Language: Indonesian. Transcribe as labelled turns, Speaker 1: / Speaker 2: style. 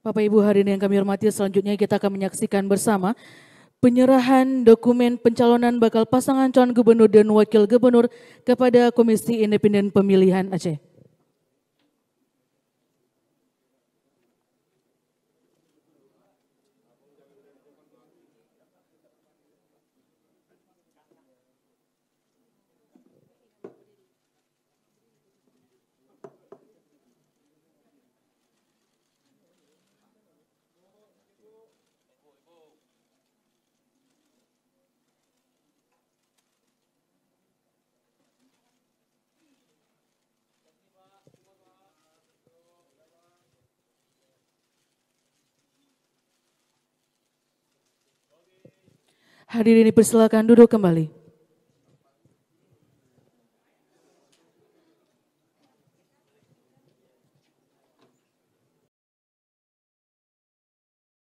Speaker 1: Bapak Ibu hari ini yang kami hormati, selanjutnya kita akan menyaksikan bersama penyerahan dokumen pencalonan bakal pasangan calon gubernur dan wakil gubernur kepada Komisi Independen Pemilihan Aceh. Hadirin dipersilakan duduk kembali.